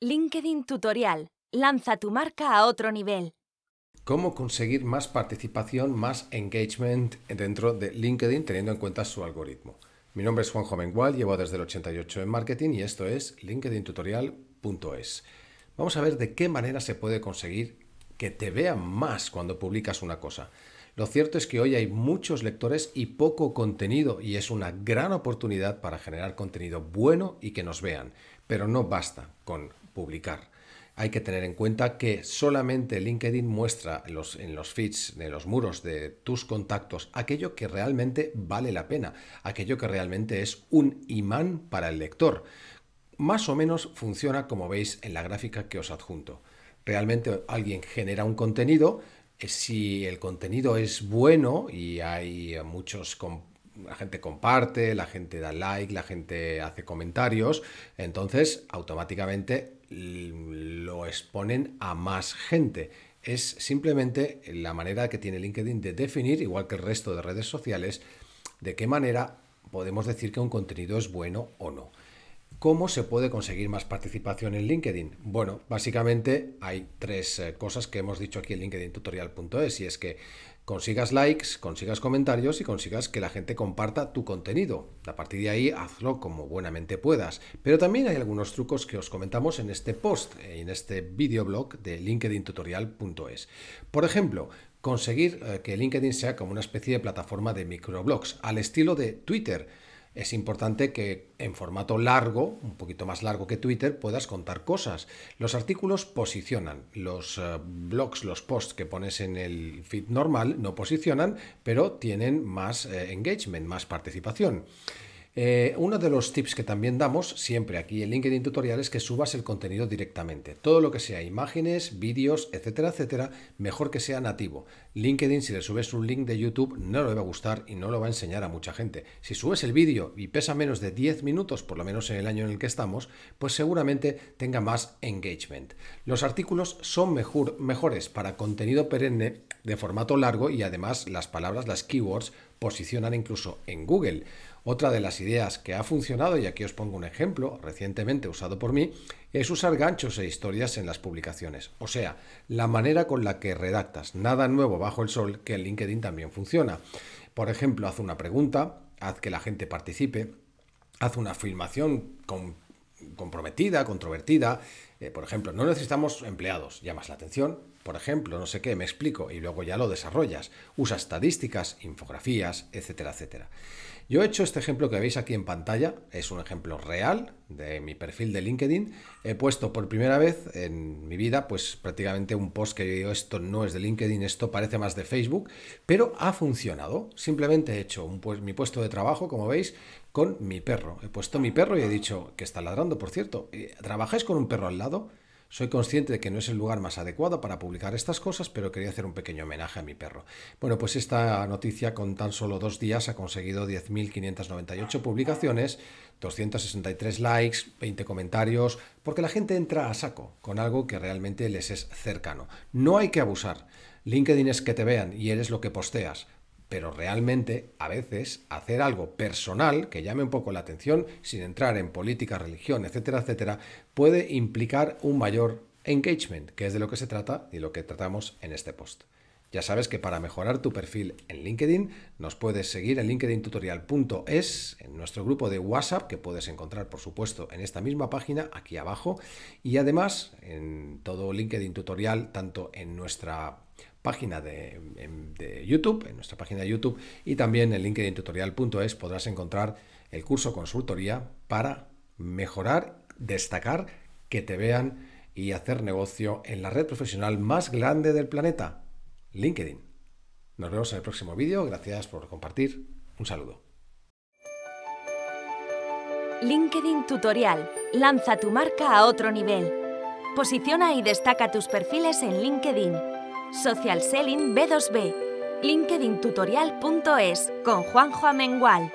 LinkedIn Tutorial. Lanza tu marca a otro nivel. ¿Cómo conseguir más participación, más engagement dentro de LinkedIn teniendo en cuenta su algoritmo? Mi nombre es Juan Mengual, llevo desde el 88 en marketing y esto es linkedintutorial.es. Vamos a ver de qué manera se puede conseguir que te vean más cuando publicas una cosa. Lo cierto es que hoy hay muchos lectores y poco contenido y es una gran oportunidad para generar contenido bueno y que nos vean. Pero no basta con publicar. Hay que tener en cuenta que solamente LinkedIn muestra los, en los feeds, en los muros de tus contactos, aquello que realmente vale la pena, aquello que realmente es un imán para el lector. Más o menos funciona como veis en la gráfica que os adjunto. Realmente alguien genera un contenido, si el contenido es bueno y hay muchos la gente comparte, la gente da like, la gente hace comentarios, entonces automáticamente lo exponen a más gente. Es simplemente la manera que tiene LinkedIn de definir, igual que el resto de redes sociales, de qué manera podemos decir que un contenido es bueno o no. ¿Cómo se puede conseguir más participación en LinkedIn? Bueno, básicamente hay tres eh, cosas que hemos dicho aquí en linkedintutorial.es y es que consigas likes, consigas comentarios y consigas que la gente comparta tu contenido. A partir de ahí hazlo como buenamente puedas. Pero también hay algunos trucos que os comentamos en este post, en este videoblog de linkedintutorial.es. Por ejemplo, conseguir eh, que LinkedIn sea como una especie de plataforma de microblogs, al estilo de Twitter es importante que en formato largo, un poquito más largo que Twitter, puedas contar cosas. Los artículos posicionan, los eh, blogs, los posts que pones en el feed normal no posicionan, pero tienen más eh, engagement, más participación. Eh, uno de los tips que también damos siempre aquí en LinkedIn Tutorial es que subas el contenido directamente. Todo lo que sea imágenes, vídeos, etcétera, etcétera, mejor que sea nativo. LinkedIn, si le subes un link de YouTube, no lo va a gustar y no lo va a enseñar a mucha gente. Si subes el vídeo y pesa menos de 10 minutos, por lo menos en el año en el que estamos, pues seguramente tenga más engagement. Los artículos son mejor, mejores para contenido perenne de formato largo y además las palabras, las keywords, posicionan incluso en Google. Otra de las ideas que ha funcionado, y aquí os pongo un ejemplo recientemente usado por mí, es usar ganchos e historias en las publicaciones. O sea, la manera con la que redactas. Nada nuevo bajo el sol que en LinkedIn también funciona. Por ejemplo, haz una pregunta, haz que la gente participe, haz una filmación comprometida, controvertida. Eh, por ejemplo, no necesitamos empleados, llamas la atención, por ejemplo, no sé qué, me explico, y luego ya lo desarrollas. Usa estadísticas, infografías, etcétera, etcétera. Yo he hecho este ejemplo que veis aquí en pantalla, es un ejemplo real de mi perfil de LinkedIn. He puesto por primera vez en mi vida, pues prácticamente un post que yo digo, esto no es de LinkedIn, esto parece más de Facebook, pero ha funcionado. Simplemente he hecho un, pues, mi puesto de trabajo, como veis, con mi perro. He puesto mi perro y he dicho, que está ladrando, por cierto, eh, ¿trabajáis con un perro al lado? Soy consciente de que no es el lugar más adecuado para publicar estas cosas, pero quería hacer un pequeño homenaje a mi perro. Bueno, pues esta noticia con tan solo dos días ha conseguido 10.598 publicaciones, 263 likes, 20 comentarios, porque la gente entra a saco con algo que realmente les es cercano. No hay que abusar. LinkedIn es que te vean y eres lo que posteas pero realmente a veces hacer algo personal que llame un poco la atención sin entrar en política, religión, etcétera, etcétera, puede implicar un mayor engagement, que es de lo que se trata y lo que tratamos en este post. Ya sabes que para mejorar tu perfil en LinkedIn nos puedes seguir en linkedintutorial.es, en nuestro grupo de WhatsApp que puedes encontrar por supuesto en esta misma página aquí abajo y además en todo LinkedIn Tutorial, tanto en nuestra página de, YouTube, en nuestra página de YouTube y también en linkedintutorial.es podrás encontrar el curso consultoría para mejorar, destacar, que te vean y hacer negocio en la red profesional más grande del planeta, LinkedIn. Nos vemos en el próximo vídeo. Gracias por compartir. Un saludo. LinkedIn Tutorial. Lanza tu marca a otro nivel. Posiciona y destaca tus perfiles en LinkedIn. Social Selling B2B. LinkedIntutorial.es con Juanjo Amengual.